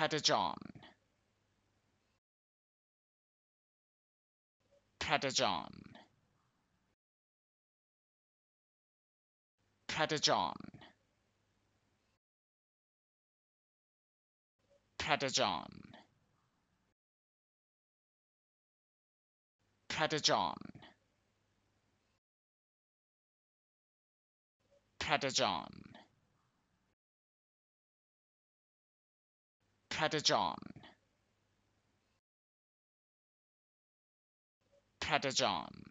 Predajon. Predajon. Predajon. Predajon. Predajon. Predajon. Predajon. Predajon.